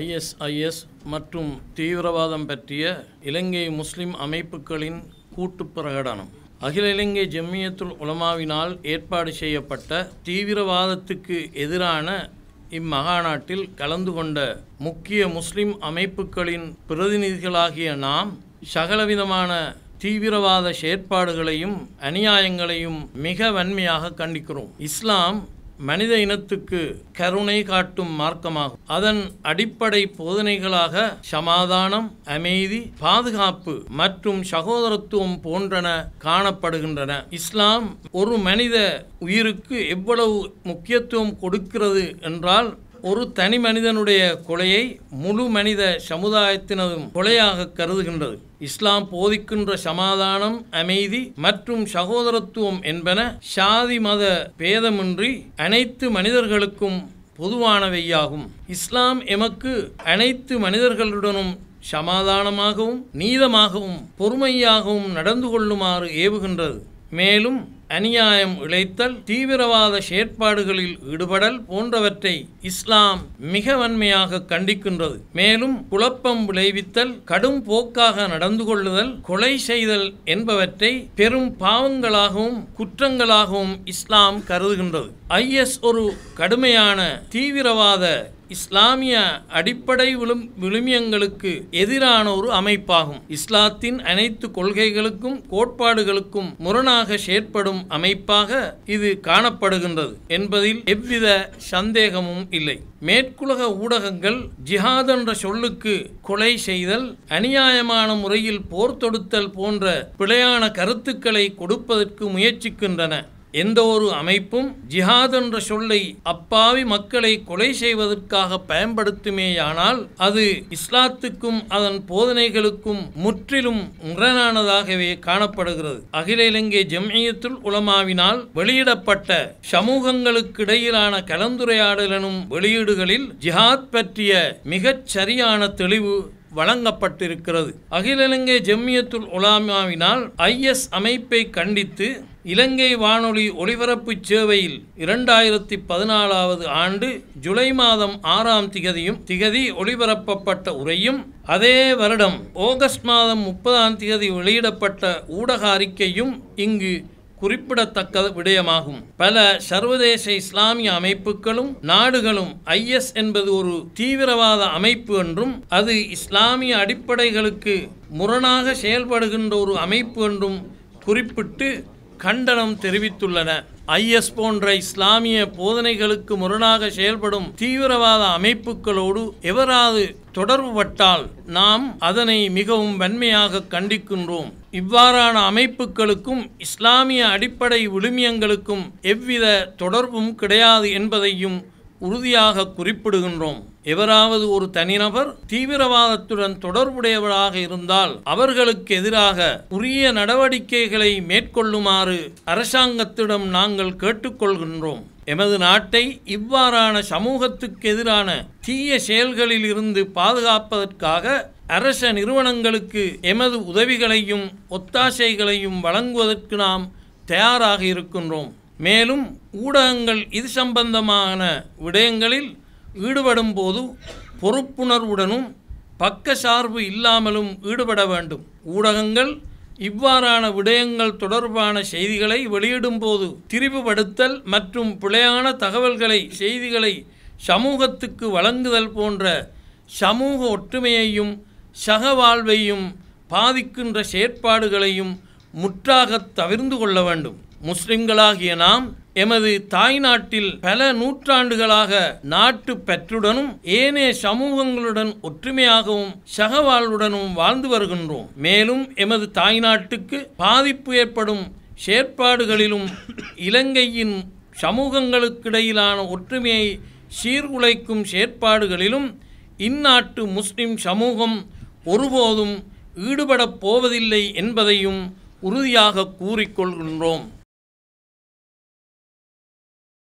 ISIS மற்றும் தீவிரவாதம் பற்றிய இலங்கை முஸ்லிம் அமைப்புகளின் கூட்டு பிரகடனம் அகில இலங்கை ஜம்மியத்துல் உலமாவினால் ஏற்பாடு செய்யப்பட்ட தீவிரவாதத்துக்கு எதிரான இம்மகாநாட்டில் கலந்து கொண்ட முக்கிய முஸ்லிம் அமைப்புகளின் பிரதிநிதிகளாகிய நாம் சகலவிதமான தீவிரவாத செயற்பாடுகளையும் அநியாயங்களையும் மிக வன்மையாக கண்டிக்கிறோம் இஸ்லாம் மனித இனத்துக்கு கருணை காட்டும் மார்க்கமாகும் அதன் அடிப்படை போதனைகளாக சமாதானம் அமைதி பாதுகாப்பு மற்றும் சகோதரத்துவம் போன்றன காணப்படுகின்றன இஸ்லாம் ஒரு மனித உயிருக்கு எவ்வளவு முக்கியத்துவம் கொடுக்கிறது என்றால் ஒரு தனி மனிதனுடைய கொலையை முழு மனித சமுதாயத்தினதும் கொலையாக கருதுகின்றது இஸ்லாம் போதிக்கின்ற சமாதானம் அமைதி மற்றும் சகோதரத்துவம் என்பன சாதி மத பேதமின்றி அனைத்து மனிதர்களுக்கும் பொதுவானவையாகும் இஸ்லாம் எமக்கு அனைத்து மனிதர்களுடனும் சமாதானமாகவும் நீதமாகவும் பொறுமையாகவும் நடந்து கொள்ளுமாறு ஏவுகின்றது மேலும் அநியாயம் இழைத்தல் தீவிரவாத செயற்பாடுகளில் ஈடுபடல் போன்றவற்றை இஸ்லாம் மிக வன்மையாக கண்டிக்கின்றது மேலும் குழப்பம் விளைவித்தல் கடும் போக்காக நடந்து கொள்ளுதல் கொலை செய்தல் என்பவற்றை பெரும் பாவங்களாகவும் குற்றங்களாகவும் இஸ்லாம் கருதுகின்றது ஐஎஸ் ஒரு கடுமையான தீவிரவாத இஸ்லாமிய அடிப்படை விழுமியங்களுக்கு எதிரான ஒரு அமைப்பாகும் இஸ்லாத்தின் அனைத்து கொள்கைகளுக்கும் கோட்பாடுகளுக்கும் முரணாக செயற்படும் அமைப்பாக இது காணப்படுகின்றது என்பதில் எவ்வித சந்தேகமும் இல்லை மேற்குலக ஊடகங்கள் ஜிஹாத் என்ற சொல்லுக்கு கொலை செய்தல் அநியாயமான முறையில் போர் தொடுத்தல் போன்ற பிழையான கருத்துக்களை கொடுப்பதற்கு முயற்சிக்கின்றன எந்த ஒரு அமைப்பும் ஜிஹாத் என்ற சொல்லை அப்பாவி மக்களை கொலை செய்வதற்காக பயன்படுத்துமேயானால் அது இஸ்லாத்துக்கும் அதன் போதனைகளுக்கும் முற்றிலும் முரணானதாகவே காணப்படுகிறது அகில இலங்கை ஜம்மியத்துல் உலமாவினால் வெளியிடப்பட்ட சமூகங்களுக்கு இடையிலான கலந்துரையாடலனும் வெளியீடுகளில் ஜிஹாத் பற்றிய மிகச் சரியான தெளிவு வழங்கப்பட்டிருக்கிறது அகில இலங்கை ஜம்மியத்துல் உலாமாவினால் ஐஎஸ் அமைப்பை கண்டித்து இலங்கை வானொலி ஒலிபரப்பு சேவையில் இரண்டாயிரத்தி பதினாலாவது ஆண்டு ஜூலை மாதம் ஆறாம் திகதியும் திகதி ஒளிபரப்பப்பட்ட உரையும் அதே வருடம் ஆகஸ்ட் மாதம் முப்பதாம் திகதி வெளியிடப்பட்ட ஊடக அறிக்கையும் இங்கு குறிப்பிடத்தக்க விடயமாகும் பல சர்வதேச இஸ்லாமிய அமைப்புகளும் நாடுகளும் ஐஎஸ் என்பது ஒரு தீவிரவாத அமைப்பு என்றும் அது இஸ்லாமிய அடிப்படைகளுக்கு முரணாக செயல்படுகின்ற ஒரு அமைப்பு என்றும் குறிப்பிட்டு கண்டனம் தெரிவித்துள்ளன ஐஎஸ் போன்ற இஸ்லாமிய போதனைகளுக்கு முரணாக செயல்படும் தீவிரவாத அமைப்புகளோடு எவராது தொடர்பு பட்டால் நாம் அதனை மிகவும் வன்மையாக கண்டிக்கின்றோம் இவ்வாறான அமைப்புகளுக்கும் இஸ்லாமிய அடிப்படை விழுமியங்களுக்கும் எவ்வித தொடர்பும் கிடையாது என்பதையும் உறுதியாக குறிப்பிடுகின்றோம் எவராவது ஒரு தனிநபர் தீவிரவாதத்துடன் தொடர்புடையவராக இருந்தால் அவர்களுக்கு எதிராக உரிய நடவடிக்கைகளை மேற்கொள்ளுமாறு அரசாங்கத்திடம் நாங்கள் கேட்டுக்கொள்கின்றோம் எமது நாட்டை இவ்வாறான சமூகத்துக்கு எதிரான தீய செயல்களில் இருந்து பாதுகாப்பதற்காக அரச நிறுவனங்களுக்கு எமது உதவிகளையும் ஒத்தாசைகளையும் வழங்குவதற்கு நாம் தயாராக இருக்கின்றோம் மேலும் ஊடகங்கள் இது சம்பந்தமான விடயங்களில் ஈடுபடும் போது பொறுப்புணர்வுடனும் பக்க சார்பு இல்லாமலும் ஈடுபட வேண்டும் ஊடகங்கள் இவ்வாறான விடயங்கள் தொடர்பான செய்திகளை வெளியிடும்போது திரிவுபடுத்தல் மற்றும் பிழையான தகவல்களை செய்திகளை சமூகத்துக்கு வழங்குதல் போன்ற சமூக ஒற்றுமையையும் சக வாழ்வையும் பாதிக்கின்ற செயற்பாடுகளையும் முற்றாக தவிர்ந்து கொள்ள வேண்டும் முஸ்லிம்களாகிய நாம் எமது தாய்நாட்டில் பல நூற்றாண்டுகளாக நாட்டு பெற்றுடனும் ஏனைய சமூகங்களுடன் ஒற்றுமையாகவும் சகவாழ்வுடனும் வாழ்ந்து வருகின்றோம் மேலும் எமது தாய்நாட்டுக்கு பாதிப்பு ஏற்படும் செயற்பாடுகளிலும் இலங்கையின் சமூகங்களுக்கிடையிலான ஒற்றுமையை சீர்குலைக்கும் செயற்பாடுகளிலும் இந்நாட்டு முஸ்லிம் சமூகம் ஒருபோதும் ஈடுபடப் போவதில்லை என்பதையும் உறுதியாக கூறிக்கொள்கின்றோம்